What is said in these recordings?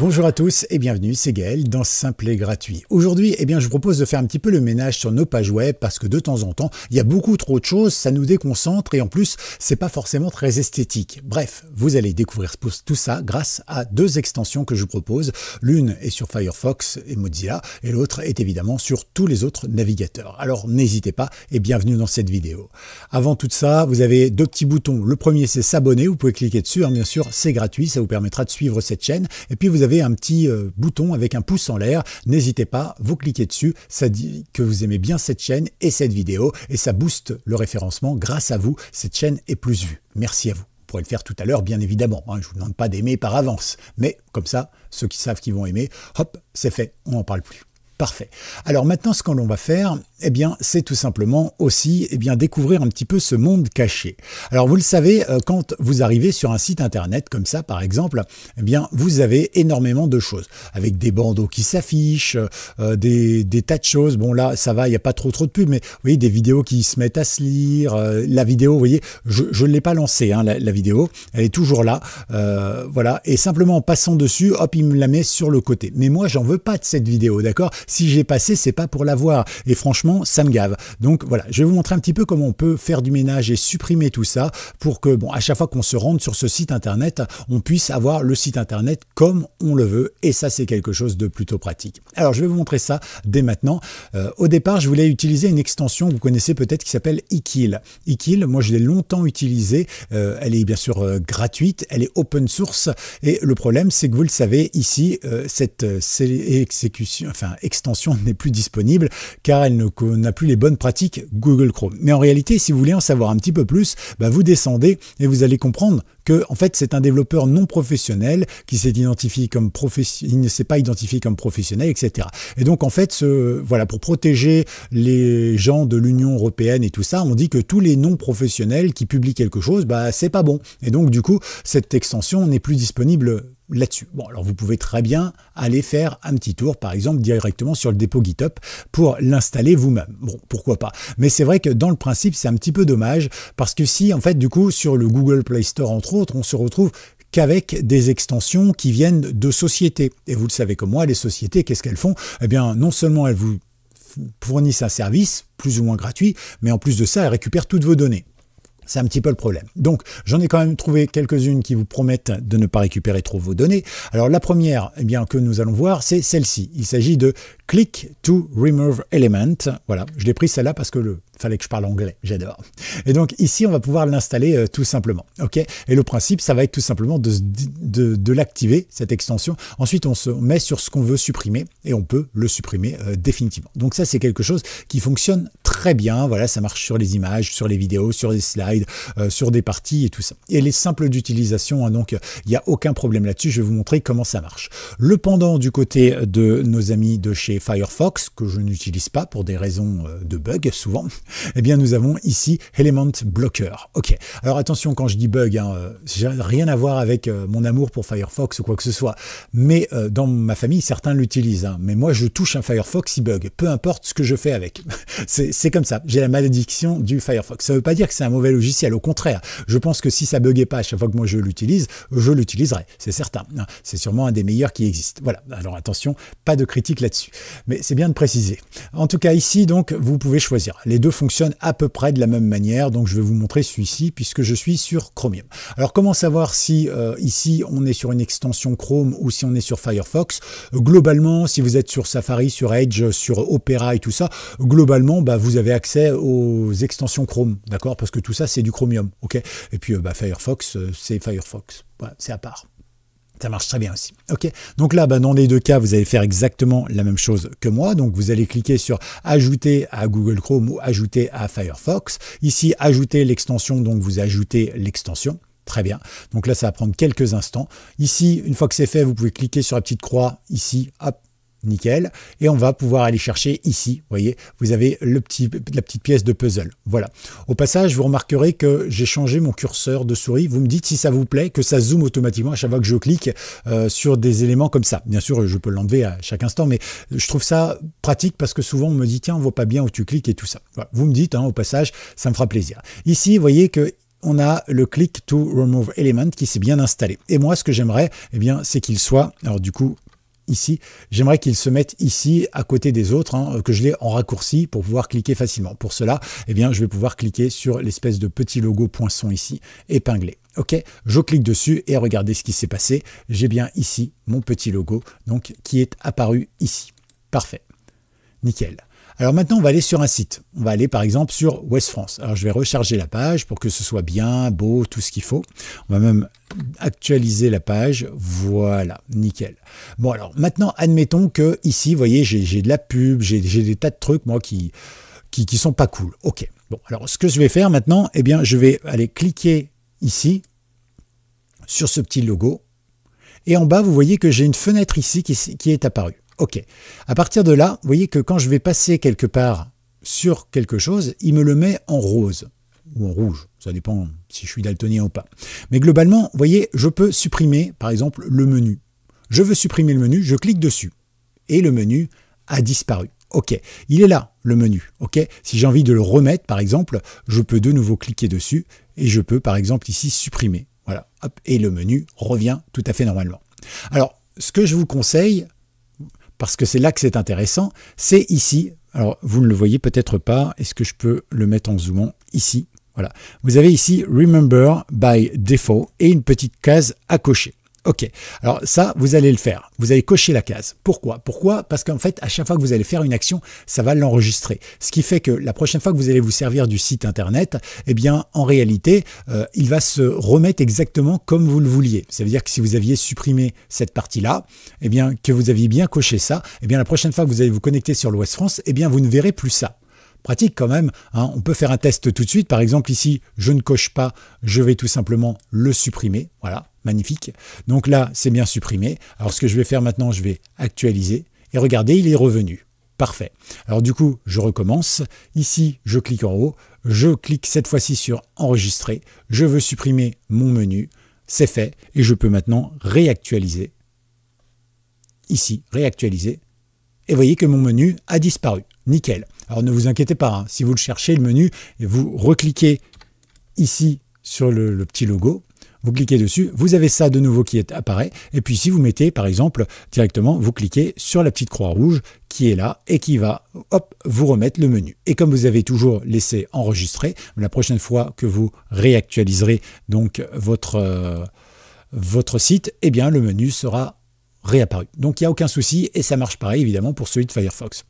Bonjour à tous et bienvenue, c'est Gaël dans Simple et Gratuit. Aujourd'hui, eh bien, je vous propose de faire un petit peu le ménage sur nos pages web parce que de temps en temps, il y a beaucoup trop de choses, ça nous déconcentre et en plus, c'est pas forcément très esthétique. Bref, vous allez découvrir tout ça grâce à deux extensions que je vous propose. L'une est sur Firefox et Mozilla et l'autre est évidemment sur tous les autres navigateurs. Alors n'hésitez pas et bienvenue dans cette vidéo. Avant tout ça, vous avez deux petits boutons. Le premier, c'est s'abonner, vous pouvez cliquer dessus, hein, bien sûr, c'est gratuit, ça vous permettra de suivre cette chaîne. Et puis vous un petit euh, bouton avec un pouce en l'air. N'hésitez pas, vous cliquez dessus, ça dit que vous aimez bien cette chaîne et cette vidéo, et ça booste le référencement. Grâce à vous, cette chaîne est plus vue. Merci à vous. Vous pourrez le faire tout à l'heure, bien évidemment. Hein. je vous demande pas d'aimer par avance. Mais comme ça, ceux qui savent qu'ils vont aimer, hop, c'est fait, on n'en parle plus. Parfait. Alors maintenant, ce que l'on va faire, eh bien, c'est tout simplement aussi eh bien, découvrir un petit peu ce monde caché. Alors, vous le savez, euh, quand vous arrivez sur un site internet comme ça, par exemple, eh bien, vous avez énormément de choses, avec des bandeaux qui s'affichent, euh, des, tas de choses. Bon, là, ça va, il n'y a pas trop trop de pubs, mais vous voyez, des vidéos qui se mettent à se lire. Euh, la vidéo, vous voyez, je ne l'ai pas lancée, hein, la, vidéo, elle est toujours là. voilà, et simplement en passant dessus, hop, il me la met sur le côté. Mais moi, j'en veux pas de cette vidéo, d'accord Si j'ai passé, c'est pas pour la voir. Et franchement, ça me gave. Donc voilà, je vais vous montrer un petit peu comment on peut faire du ménage et supprimer tout ça pour que, bon, à chaque fois qu'on se rende sur ce site internet, on puisse avoir le site internet comme on le veut. Et ça, c'est quelque chose de plutôt pratique. Alors, je vais vous montrer ça dès maintenant. Euh, au départ, je voulais utiliser une extension que vous connaissez peut-être qui s'appelle Ikil. Ikil, moi, je l'ai longtemps utilisée. Euh, elle est bien sûr euh, gratuite, elle est open source. Et le problème, c'est que vous le savez, ici, cette exécution, enfin, extension n'est plus disponible car elle ne qu'on n'a plus les bonnes pratiques Google Chrome. Mais en réalité, si vous voulez en savoir un petit peu plus, bah vous descendez et vous allez comprendre que en fait c'est un développeur non professionnel qui s'est identifié comme professionnel, il ne s'est pas identifié comme professionnel, etc. Et donc en fait, ce, voilà, pour protéger les gens de l'Union européenne et tout ça, on dit que tous les non professionnels qui publient quelque chose, bah c'est pas bon. Et donc du coup, cette extension n'est plus disponible là-dessus. Bon, alors vous pouvez très bien aller faire un petit tour, par exemple, directement sur le dépôt GitHub pour l'installer vous-même. Bon, pourquoi pas. Mais c'est vrai que dans le principe, c'est un petit peu dommage parce que si, en fait, du coup, sur le Google Play Store, entre autres, on se retrouve qu'avec des extensions qui viennent de sociétés. Et vous le savez comme moi, les sociétés, qu'est-ce qu'elles font Eh bien, non seulement elles vous fournissent un service, plus ou moins gratuit, mais en plus de ça, elles récupèrent toutes vos données. C'est un petit peu le problème. Donc j'en ai quand même trouvé quelques-unes qui vous promettent de ne pas récupérer trop vos données. Alors la première eh bien, que nous allons voir, c'est celle-ci. Il s'agit de Click to Remove Element. Voilà, je l'ai pris celle-là parce que le fallait que je parle anglais, j'adore. Et donc ici, on va pouvoir l'installer euh, tout simplement. ok et le principe, ça va être tout simplement de, l'activer, cette extension. Ensuite, on se met sur ce qu'on veut supprimer et on peut le supprimer euh, définitivement. Donc ça, c'est quelque chose qui fonctionne très bien. Voilà, ça marche sur les images, sur les vidéos, sur les slides, euh, sur des parties et tout ça. Et les simples d'utilisation, hein, donc il n'y a aucun problème là-dessus. Je vais vous montrer comment ça marche. Le pendant du côté de nos amis de chez Firefox, que je n'utilise pas pour des raisons de bug souvent, eh bien, nous avons ici Element Blocker. Ok. Alors attention, quand je dis bug, hein, euh, j'ai rien à voir avec euh, mon amour pour Firefox ou quoi que ce soit. Mais euh, dans ma famille, certains l'utilisent. Hein. Mais moi, je touche un Firefox, il bug. Peu importe ce que je fais avec. c'est comme ça. J'ai la malédiction du Firefox. Ça ne veut pas dire que c'est un mauvais logiciel. Au contraire, je pense que si ça buguait pas à chaque fois que moi je l'utilise, je l'utiliserai. C'est certain. Hein. C'est sûrement un des meilleurs qui existent. Voilà. Alors attention, pas de critique là-dessus. Mais c'est bien de préciser. En tout cas, ici, donc, vous pouvez choisir les deux fonctionne à peu près de la même manière. Donc je vais vous montrer celui-ci puisque je suis sur Chromium. Alors comment savoir si euh, ici on est sur une extension Chrome ou si on est sur Firefox Globalement, si vous êtes sur Safari, sur Edge, sur Opera et tout ça, globalement, bah, vous avez accès aux extensions Chrome, d'accord Parce que tout ça, c'est du Chromium, ok Et puis euh, bah, Firefox, euh, c'est Firefox, c'est à part. Ça marche très bien aussi. Ok. Donc là, bah, dans les deux cas, vous allez faire exactement la même chose que moi. Donc vous allez cliquer sur Ajouter à Google Chrome ou Ajouter à Firefox. Ici, Ajouter l'extension. Donc vous ajoutez l'extension. Très bien. Donc là, ça va prendre quelques instants. Ici, une fois que c'est fait, vous pouvez cliquer sur la petite croix ici. Hop, nickel. Et on va pouvoir aller chercher ici, voyez, vous avez le petit, la petite pièce de puzzle. Voilà. Au passage, vous remarquerez que j'ai changé mon curseur de souris. Vous me dites si ça vous plaît, que ça zoome automatiquement à chaque fois que je clique euh, sur des éléments comme ça. Bien sûr, je peux l'enlever à chaque instant, mais je trouve ça pratique parce que souvent on me dit, tiens, on voit pas bien où tu cliques et tout ça. Voilà. Vous me dites, hein, au passage, ça me fera plaisir. Ici, vous voyez que on a le click to remove element qui s'est bien installé. Et moi, ce que j'aimerais, et eh bien, c'est qu'il soit, alors du coup, ici. J'aimerais qu'il se mette ici à côté des autres, hein, que je l'ai en raccourci pour pouvoir cliquer facilement. Pour cela, eh bien, je vais pouvoir cliquer sur l'espèce de petit logo poinçon ici, épinglé. OK, je clique dessus et regardez ce qui s'est passé. J'ai bien ici mon petit logo donc qui est apparu ici. Parfait. Nickel. Alors maintenant, on va aller sur un site. On va aller par exemple sur West France. Alors je vais recharger la page pour que ce soit bien, beau, tout ce qu'il faut. On va même actualiser la page. Voilà, nickel. Bon alors maintenant, admettons que ici, vous voyez, j'ai de la pub, j'ai des tas de trucs, moi, qui qui, qui sont pas cool. Ok. Bon, alors ce que je vais faire maintenant, eh bien, je vais aller cliquer ici sur ce petit logo. Et en bas, vous voyez que j'ai une fenêtre ici qui, qui est apparue. OK. À partir de là, vous voyez que quand je vais passer quelque part sur quelque chose, il me le met en rose ou en rouge. Ça dépend si je suis daltonien ou pas. Mais globalement, vous voyez, je peux supprimer, par exemple, le menu. Je veux supprimer le menu, je clique dessus. Et le menu a disparu. OK, il est là, le menu. OK, si j'ai envie de le remettre, par exemple, je peux de nouveau cliquer dessus et je peux, par exemple, ici, supprimer. Voilà, et le menu revient tout à fait normalement. Alors, ce que je vous conseille, parce que c'est là que c'est intéressant, c'est ici. Alors, vous ne le voyez peut-être pas. Est-ce que je peux le mettre en zoomant ici Voilà. Vous avez ici Remember by Default et une petite case à cocher. Ok, alors ça, vous allez le faire. Vous allez cocher la case. Pourquoi Pourquoi Parce qu'en fait, à chaque fois que vous allez faire une action, ça va l'enregistrer. Ce qui fait que la prochaine fois que vous allez vous servir du site internet, eh bien, en réalité, euh, il va se remettre exactement comme vous le vouliez. Ça veut dire que si vous aviez supprimé cette partie-là, eh bien, que vous aviez bien coché ça, eh bien, la prochaine fois que vous allez vous connecter sur l'Ouest France, eh bien, vous ne verrez plus ça pratique quand même. Hein. On peut faire un test tout de suite. Par exemple, ici, je ne coche pas, je vais tout simplement le supprimer. Voilà, magnifique. Donc là, c'est bien supprimé. Alors ce que je vais faire maintenant, je vais actualiser. Et regardez, il est revenu. Parfait. Alors du coup, je recommence. Ici, je clique en haut. Je clique cette fois-ci sur Enregistrer. Je veux supprimer mon menu. C'est fait. Et je peux maintenant réactualiser. Ici, réactualiser. Et voyez que mon menu a disparu. Nickel. Alors ne vous inquiétez pas, hein. si vous le cherchez, le menu, vous recliquez ici sur le petit logo cliquez dessus, vous avez ça de nouveau qui est, apparaît. Et puis si vous mettez, par exemple, directement, vous cliquez sur la petite croix rouge qui est là et qui va hop, vous remettre le menu. Et comme vous avez toujours laissé enregistrer, la prochaine fois que vous réactualiserez donc votre, euh, votre site, et eh bien le menu sera réapparu. Donc il n'y a aucun souci et ça marche pareil évidemment pour celui de Firefox.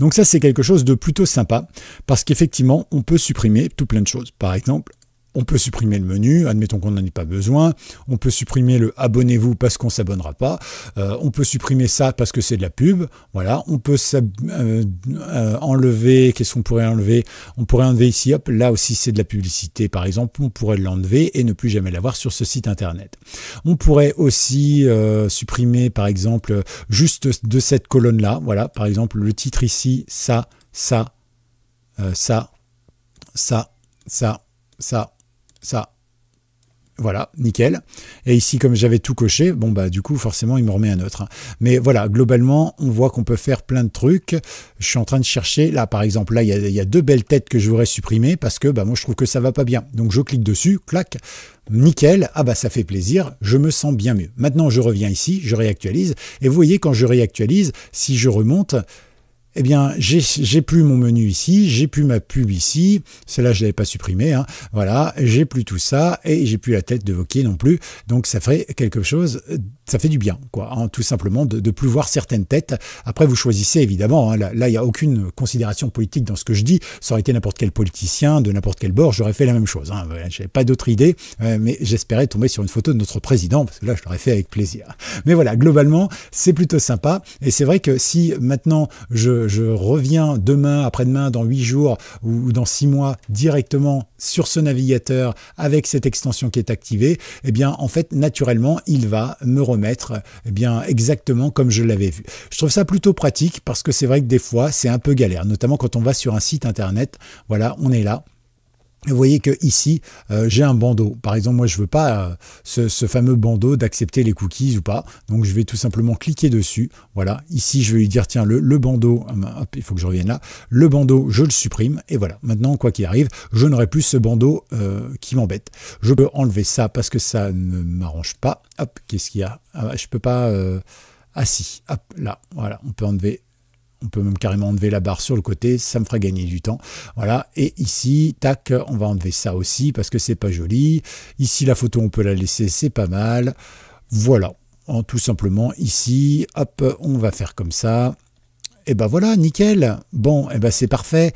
Donc ça c'est quelque chose de plutôt sympa parce qu'effectivement on peut supprimer tout plein de choses. Par exemple on peut supprimer le menu, admettons qu'on n'en ait pas besoin, on peut supprimer le abonnez-vous parce qu'on s'abonnera pas, euh, on peut supprimer ça parce que c'est de la pub, voilà, on peut euh, euh, enlever, qu'est-ce qu'on pourrait enlever On pourrait enlever ici, hop, là aussi c'est de la publicité par exemple, on pourrait l'enlever et ne plus jamais l'avoir sur ce site internet. On pourrait aussi supprimer par exemple juste de cette colonne-là, voilà, par exemple le titre ici, ça, ça, ça, ça, ça, ça, ça. Voilà, nickel. Et ici, comme j'avais tout coché, bon bah du coup forcément il me remet un autre. Hein. Mais voilà, globalement, on voit qu'on peut faire plein de trucs. Je suis en train de chercher, là par exemple, là il y a, deux belles têtes que je voudrais supprimer parce que bah, moi je trouve que ça va pas bien. Donc je clique dessus, clac, nickel, ah bah ça fait plaisir, je me sens bien mieux. Maintenant je reviens ici, je réactualise, et vous voyez quand je réactualise, si je remonte, eh bien, j'ai plus mon menu ici, j'ai plus ma pub ici, celle-là je l'avais pas supprimée, hein. voilà, j'ai plus tout ça et j'ai plus la tête de Vauquier non plus, donc ça ferait quelque chose, ça fait du bien, quoi, hein, tout simplement de, de, plus voir certaines têtes. Après, vous choisissez évidemment, hein. là il n'y a aucune considération politique dans ce que je dis, ça aurait été n'importe quel politicien de n'importe quel bord, j'aurais fait la même chose, hein, j'avais pas d'autre idée, euh, mais j'espérais tomber sur une photo de notre président, parce que là je l'aurais fait avec plaisir. Mais voilà, globalement, c'est plutôt sympa et c'est vrai que si maintenant je je, reviens demain, après-demain, dans 8 jours ou dans 6 mois directement sur ce navigateur avec cette extension qui est activée, eh bien en fait naturellement il va me remettre eh bien exactement comme je l'avais vu. Je trouve ça plutôt pratique parce que c'est vrai que des fois c'est un peu galère, notamment quand on va sur un site internet. Voilà, on est là, vous voyez que ici, euh, j'ai un bandeau. Par exemple, moi, je veux pas euh, ce, fameux bandeau d'accepter les cookies ou pas. Donc, je vais tout simplement cliquer dessus. Voilà. Ici, je vais lui dire, tiens, le, bandeau, ah, il faut que je revienne là. Le bandeau, je le supprime. Et voilà. Maintenant, quoi qu'il arrive, je n'aurai plus ce bandeau euh, qui m'embête. Je peux enlever ça parce que ça ne m'arrange pas. Hop, qu'est-ce qu'il y a Je ah, Je peux pas... Ah si, hop, là, voilà, on peut enlever on peut même carrément enlever la barre sur le côté, ça me fera gagner du temps. Voilà, et ici, tac, on va enlever ça aussi parce que c'est pas joli. Ici, la photo, on peut la laisser, c'est pas mal. Voilà, en tout simplement ici, hop, on va faire comme ça. Et ben voilà, nickel. Bon, et ben c'est parfait.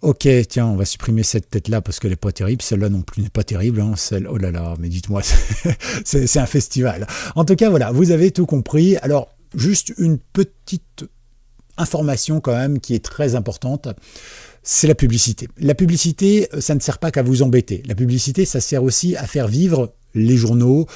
Ok, tiens, on va supprimer cette tête-là parce qu'elle n'est pas terrible. Celle-là non plus n'est pas terrible. Hein. Celle, oh là là, mais dites-moi, c'est un festival. En tout cas, voilà, vous avez tout compris. Alors, juste une petite information quand même qui est très importante, c'est la publicité. La publicité, euh, ça ne sert pas qu'à vous embêter. La publicité, ça sert aussi à faire vivre les journaux,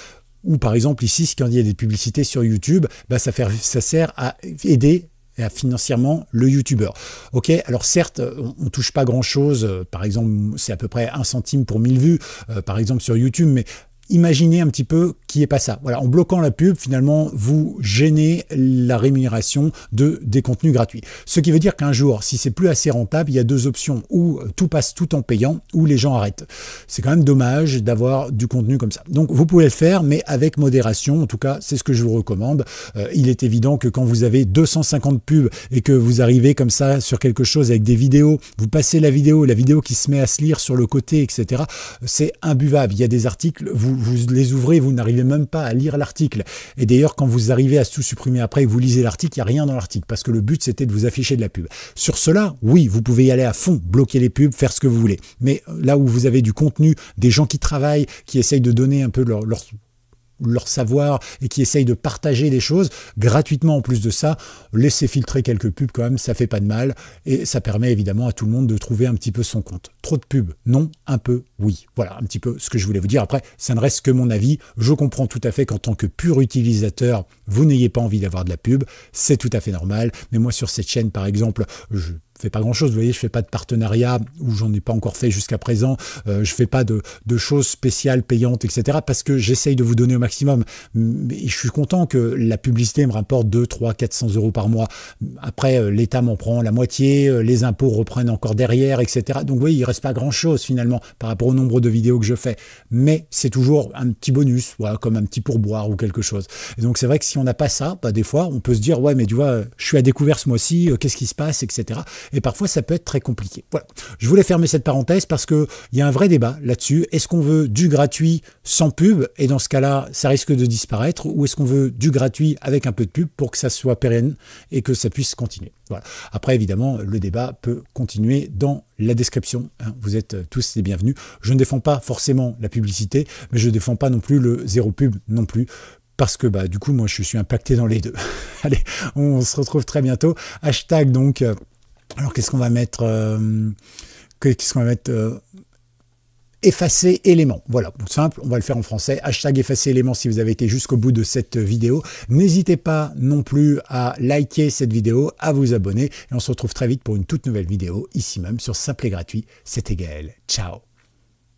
ou par exemple ici, quand il y a des publicités sur YouTube, bah ça, ça sert à aider euh, financièrement le youtubeur. Ok, alors certes, on, touche pas grand chose, euh, par exemple, c'est à peu près un centime pour 1000 vues, par exemple sur YouTube, mais imaginez un petit peu qui est pas ça. Voilà, en bloquant la pub, finalement, vous gênez la rémunération de des contenus gratuits. Ce qui veut dire qu'un jour, si c'est plus assez rentable, il y a deux options où euh, tout passe tout en payant ou les gens arrêtent. C'est quand même dommage d'avoir du contenu comme ça. Donc vous pouvez le faire, mais avec modération. En tout cas, c'est ce que je vous recommande. Euh, il est évident que quand vous avez 250 pubs et que vous arrivez comme ça sur quelque chose avec des vidéos, vous passez la vidéo, la vidéo qui se met à se lire sur le côté, etc. C'est imbuvable. Il y a des articles, vous vous les ouvrez, vous n'arrivez même pas à lire l'article. Et d'ailleurs, quand vous arrivez à tout supprimer après vous lisez l'article, il n'y a rien dans l'article, parce que le but, c'était de vous afficher de la pub. Sur cela, oui, vous pouvez y aller à fond, bloquer les pubs, faire ce que vous voulez. Mais euh, là où vous avez du contenu, des gens qui travaillent, qui essayent de donner un peu leur, leur leur savoir et qui essayent de partager des choses gratuitement en plus de ça, laisser filtrer quelques pubs quand même, ça fait pas de mal et ça permet évidemment à tout le monde de trouver un petit peu son compte. Trop de pubs, non, un peu, oui. Voilà un petit peu ce que je voulais vous dire. Après, ça ne reste que mon avis. Je comprends tout à fait qu'en tant que pur utilisateur, vous n'ayez pas envie d'avoir de la pub, c'est tout à fait normal. Mais moi sur cette chaîne par exemple, je fais pas grand chose. Vous voyez, je fais pas de partenariat ou j'en ai pas encore fait jusqu'à présent. Euh, je fais pas de, choses spéciales, payantes, etc. Parce que j'essaye de vous donner au maximum. Et je suis content que la publicité me rapporte 2, 3, 400 euros par mois. Après, euh, l'État m'en prend la moitié, euh, les impôts reprennent encore derrière, etc. Donc, vous voyez, il reste pas grand chose finalement par rapport au nombre de vidéos que je fais. Mais c'est toujours un petit bonus, voilà, comme un petit pourboire ou quelque chose. donc, c'est vrai que si on n'a pas ça, bah, des fois, on peut se dire, ouais, mais tu vois, je suis à découvert ce mois-ci, qu'est-ce qui se passe, etc et parfois ça peut être très compliqué. Voilà, je voulais fermer cette parenthèse parce qu'il y a un vrai débat là-dessus. Est-ce qu'on veut du gratuit sans pub, et dans ce cas-là, ça risque de disparaître, ou est-ce qu'on veut du gratuit avec un peu de pub pour que ça soit pérenne et que ça puisse continuer voilà. Après, évidemment, le débat peut continuer dans la description. Hein. Vous êtes tous les bienvenus. Je ne défends pas forcément la publicité, mais je ne défends pas non plus le zéro pub non plus. Parce que bah, du coup, moi, je suis impacté dans les deux. Allez, on se retrouve très bientôt. Hashtag donc. Euh, alors qu'est-ce qu'on va mettre euh, Qu'est-ce qu'on va mettre euh, effacer élément. Voilà, simple, on va le faire en français. Hashtag effacer éléments si vous avez été jusqu'au bout de cette vidéo. N'hésitez pas non plus à liker cette vidéo, à vous abonner et on se retrouve très vite pour une toute nouvelle vidéo ici même sur Simple et Gratuit. C'était Gaël. Ciao